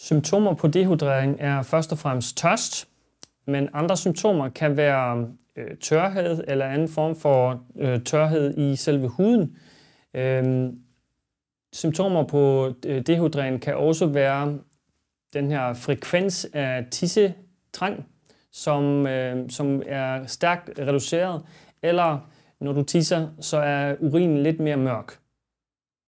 Symptomer på dehydrering er først og fremmest tørst, men andre symptomer kan være øh, tørhed eller anden form for øh, tørhed i selve huden. Øhm, symptomer på øh, dehydrering kan også være den her frekvens af tissetrang, som, øh, som er stærkt reduceret, eller når du tisser, så er urinen lidt mere mørk.